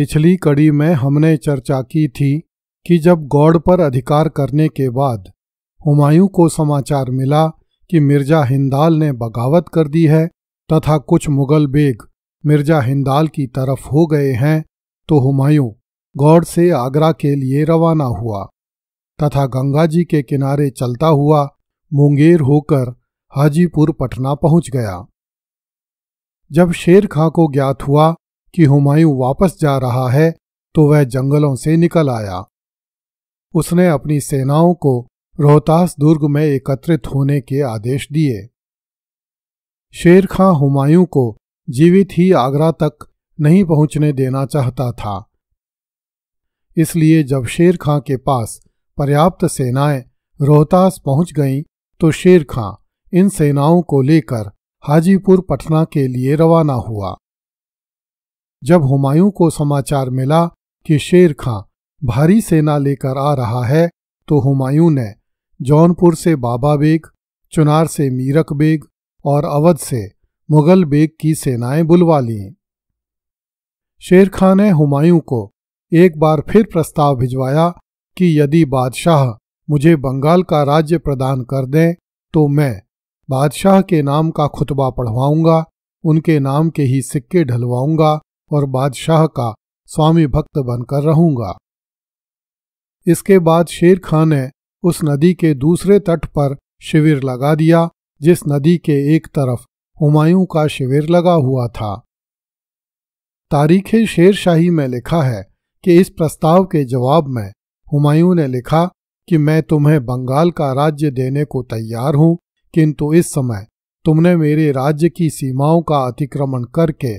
पिछली कड़ी में हमने चर्चा की थी कि जब गौड़ पर अधिकार करने के बाद हुमायूं को समाचार मिला कि मिर्जा हिंदाल ने बगावत कर दी है तथा कुछ मुगल बेग मिर्जा हिंदाल की तरफ हो गए हैं तो हुमायूं गौड़ से आगरा के लिए रवाना हुआ तथा गंगा जी के किनारे चलता हुआ मुंगेर होकर हाजीपुर पटना पहुंच गया जब शेर खां को ज्ञात हुआ कि हुमायूं वापस जा रहा है तो वह जंगलों से निकल आया उसने अपनी सेनाओं को रोहतास दुर्ग में एकत्रित होने के आदेश दिए शेर खां हुमायूं को जीवित ही आगरा तक नहीं पहुंचने देना चाहता था इसलिए जब शेर खां के पास पर्याप्त सेनाएं रोहतास पहुंच गईं तो शेर खां इन सेनाओं को लेकर हाजीपुर पटना के लिए रवाना हुआ जब हुमायूं को समाचार मिला कि शेर खां भारी सेना लेकर आ रहा है तो हुमायूं ने जौनपुर से बाबा बेग चुनार से मीरक बेग और अवध से मुगल बेग की सेनाएं बुलवा लीं शेर खां ने हुमायूं को एक बार फिर प्रस्ताव भिजवाया कि यदि बादशाह मुझे बंगाल का राज्य प्रदान कर दें तो मैं बादशाह के नाम का खुतबा पढ़वाऊंगा उनके नाम के ही सिक्के ढलवाऊंगा और बादशाह का स्वामी भक्त बनकर रहूंगा इसके बाद शेर खान ने उस नदी के दूसरे तट पर शिविर लगा दिया जिस नदी के एक तरफ हुमायूं का शिविर लगा हुआ था तारीख शेरशाही में लिखा है कि इस प्रस्ताव के जवाब में हुमायूं ने लिखा कि मैं तुम्हें बंगाल का राज्य देने को तैयार हूं किंतु इस समय तुमने मेरे राज्य की सीमाओं का अतिक्रमण करके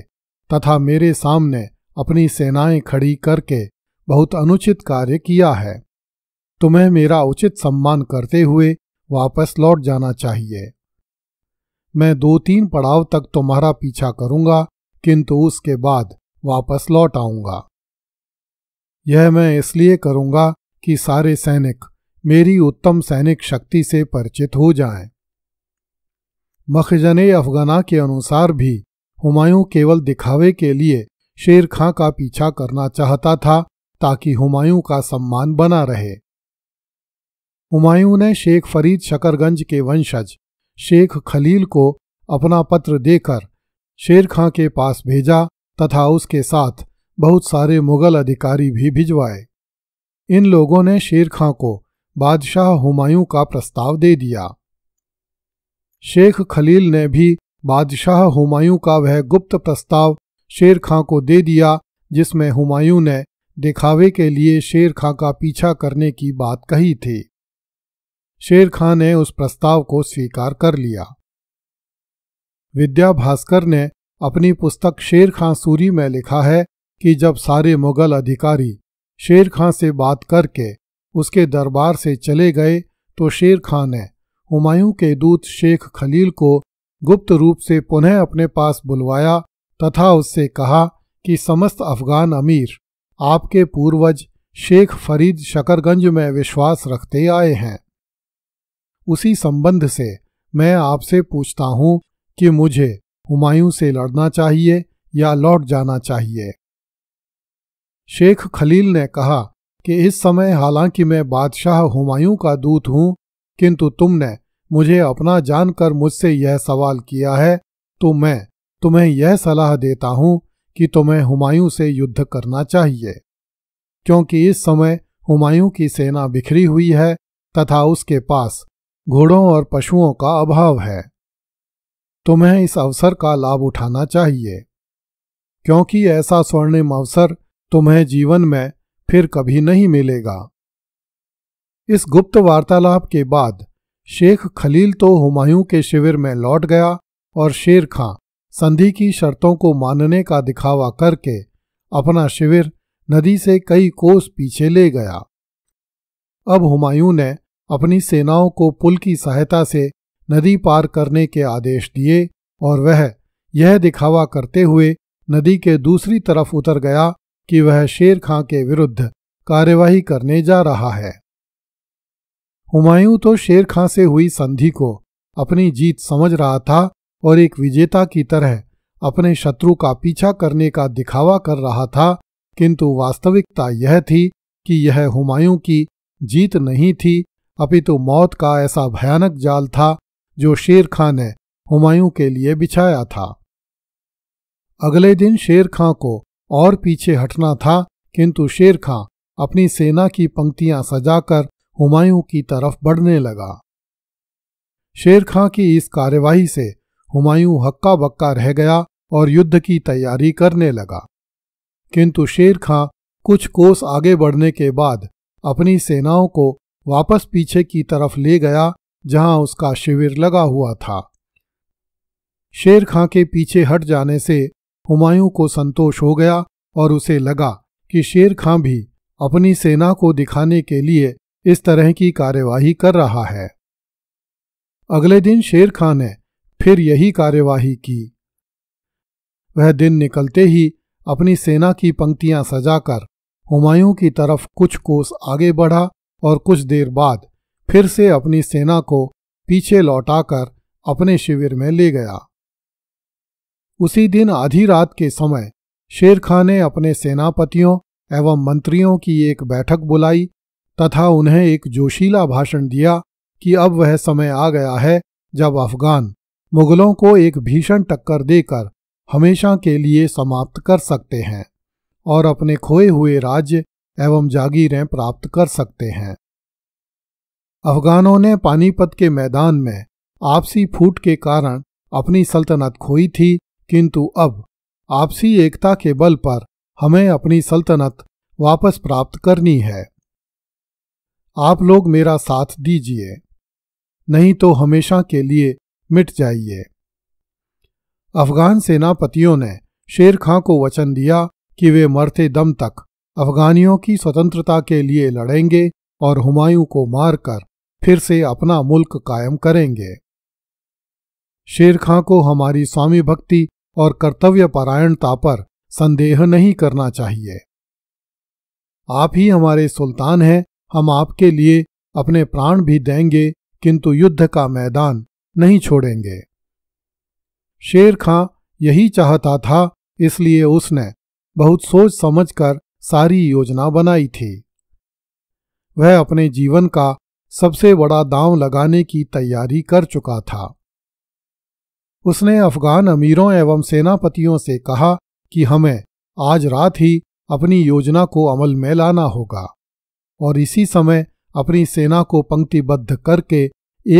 तथा मेरे सामने अपनी सेनाएं खड़ी करके बहुत अनुचित कार्य किया है तुम्हें मेरा उचित सम्मान करते हुए वापस लौट जाना चाहिए मैं दो तीन पड़ाव तक तुम्हारा पीछा करूंगा किंतु उसके बाद वापस लौट आऊंगा यह मैं इसलिए करूंगा कि सारे सैनिक मेरी उत्तम सैनिक शक्ति से परिचित हो जाएं। मखजने अफगना के अनुसार भी हुमायूं केवल दिखावे के लिए शेर खां का पीछा करना चाहता था ताकि हुमायूं का सम्मान बना रहे हुमायूं ने शेख फरीद शकरगंज के वंशज शेख खलील को अपना पत्र देकर शेर खां के पास भेजा तथा उसके साथ बहुत सारे मुगल अधिकारी भी भिजवाए इन लोगों ने शेर खां को बादशाह हुमायूं का प्रस्ताव दे दिया शेख खलील ने भी बादशाह हुमायूं का वह गुप्त प्रस्ताव शेर खां को दे दिया जिसमें हुमायूं ने दिखावे के लिए शेर खां का पीछा करने की बात कही थी शेर खां ने उस प्रस्ताव को स्वीकार कर लिया विद्या भास्कर ने अपनी पुस्तक शेर खां सूरी में लिखा है कि जब सारे मुगल अधिकारी शेर खां से बात करके उसके दरबार से चले गए तो शेर खां ने हुमायूं के दूत शेख खलील को गुप्त रूप से पुनः अपने पास बुलवाया तथा उससे कहा कि समस्त अफगान अमीर आपके पूर्वज शेख फरीद शकरगंज में विश्वास रखते आए हैं उसी संबंध से मैं आपसे पूछता हूं कि मुझे हुमायूं से लड़ना चाहिए या लौट जाना चाहिए शेख खलील ने कहा कि इस समय हालांकि मैं बादशाह हुमायूं का दूत हूं किंतु तुमने मुझे अपना जानकर मुझसे यह सवाल किया है तो मैं तुम्हें यह सलाह देता हूं कि तुम्हें हुमायूं से युद्ध करना चाहिए क्योंकि इस समय हुमायूं की सेना बिखरी हुई है तथा उसके पास घोड़ों और पशुओं का अभाव है तुम्हें इस अवसर का लाभ उठाना चाहिए क्योंकि ऐसा स्वर्णिम अवसर तुम्हें जीवन में फिर कभी नहीं मिलेगा इस गुप्त वार्तालाप के बाद शेख खलील तो हुमायूं के शिविर में लौट गया और शेर खां संधि की शर्तों को मानने का दिखावा करके अपना शिविर नदी से कई कोस पीछे ले गया अब हुमायूं ने अपनी सेनाओं को पुल की सहायता से नदी पार करने के आदेश दिए और वह यह दिखावा करते हुए नदी के दूसरी तरफ उतर गया कि वह शेर खां के विरुद्ध कार्यवाही करने जा रहा है हुमायूं तो शेर खां से हुई संधि को अपनी जीत समझ रहा था और एक विजेता की तरह अपने शत्रु का पीछा करने का दिखावा कर रहा था किंतु वास्तविकता यह थी कि यह हुमायूं की जीत नहीं थी अपितु मौत का ऐसा भयानक जाल था जो शेर खां ने हुमायूं के लिए बिछाया था अगले दिन शेर खां को और पीछे हटना था किंतु शेर खां अपनी सेना की पंक्तियां सजाकर हुमायूं की तरफ बढ़ने लगा शेर खां की इस कार्यवाही से हुमायूं हक्का बक्का रह गया और युद्ध की तैयारी करने लगा किंतु शेर खां कुछ कोस आगे बढ़ने के बाद अपनी सेनाओं को वापस पीछे की तरफ ले गया जहां उसका शिविर लगा हुआ था शेर खां के पीछे हट जाने से हुमायूं को संतोष हो गया और उसे लगा कि शेर खां भी अपनी सेना को दिखाने के लिए इस तरह की कार्यवाही कर रहा है अगले दिन शेर खान ने फिर यही कार्यवाही की वह दिन निकलते ही अपनी सेना की पंक्तियां सजाकर हुमायूं की तरफ कुछ कोस आगे बढ़ा और कुछ देर बाद फिर से अपनी सेना को पीछे लौटाकर अपने शिविर में ले गया उसी दिन आधी रात के समय शेर खां ने अपने सेनापतियों एवं मंत्रियों की एक बैठक बुलाई तथा उन्हें एक जोशीला भाषण दिया कि अब वह समय आ गया है जब अफगान मुगलों को एक भीषण टक्कर देकर हमेशा के लिए समाप्त कर सकते हैं और अपने खोए हुए राज्य एवं जागीरें प्राप्त कर सकते हैं अफगानों ने पानीपत के मैदान में आपसी फूट के कारण अपनी सल्तनत खोई थी किंतु अब आपसी एकता के बल पर हमें अपनी सल्तनत वापस प्राप्त करनी है आप लोग मेरा साथ दीजिए नहीं तो हमेशा के लिए मिट जाइए अफगान सेनापतियों ने शेर खां को वचन दिया कि वे मरते दम तक अफगानियों की स्वतंत्रता के लिए लड़ेंगे और हुमायूं को मारकर फिर से अपना मुल्क कायम करेंगे शेर खां को हमारी स्वामी भक्ति और कर्तव्य परायणता पर संदेह नहीं करना चाहिए आप ही हमारे सुल्तान हैं हम आपके लिए अपने प्राण भी देंगे किंतु युद्ध का मैदान नहीं छोड़ेंगे शेर खां यही चाहता था इसलिए उसने बहुत सोच समझकर सारी योजना बनाई थी वह अपने जीवन का सबसे बड़ा दांव लगाने की तैयारी कर चुका था उसने अफगान अमीरों एवं सेनापतियों से कहा कि हमें आज रात ही अपनी योजना को अमल में लाना होगा और इसी समय अपनी सेना को पंक्तिबद्ध करके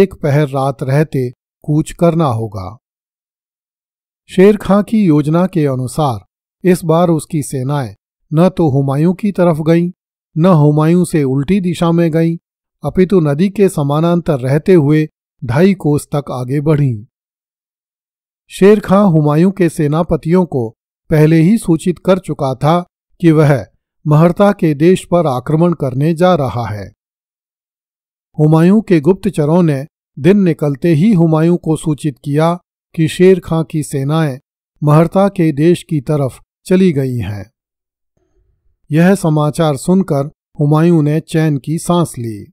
एक पहर रात रहते कूच करना होगा शेर खां की योजना के अनुसार इस बार उसकी सेनाएं न तो हुमायूं की तरफ गईं न हुमायूं से उल्टी दिशा में गईं अपितु नदी के समानांतर रहते हुए ढाई कोस तक आगे बढ़ीं शेर खां हुमायूं के सेनापतियों को पहले ही सूचित कर चुका था कि वह महर्ता के देश पर आक्रमण करने जा रहा है हुमायूं के गुप्तचरों ने दिन निकलते ही हुमायूं को सूचित किया कि शेर खां की सेनाएं महर्ता के देश की तरफ चली गई हैं यह समाचार सुनकर हुमायूं ने चैन की सांस ली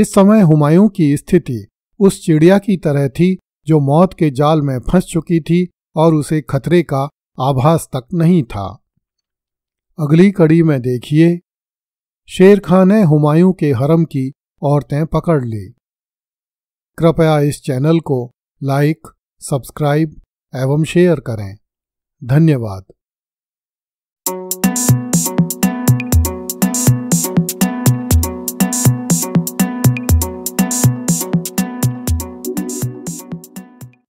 इस समय हुमायूं की स्थिति उस चिड़िया की तरह थी जो मौत के जाल में फंस चुकी थी और उसे खतरे का आभास तक नहीं था अगली कड़ी में देखिए शेर खां ने हुमायूं के हरम की औरतें पकड़ ली कृपया इस चैनल को लाइक सब्सक्राइब एवं शेयर करें धन्यवाद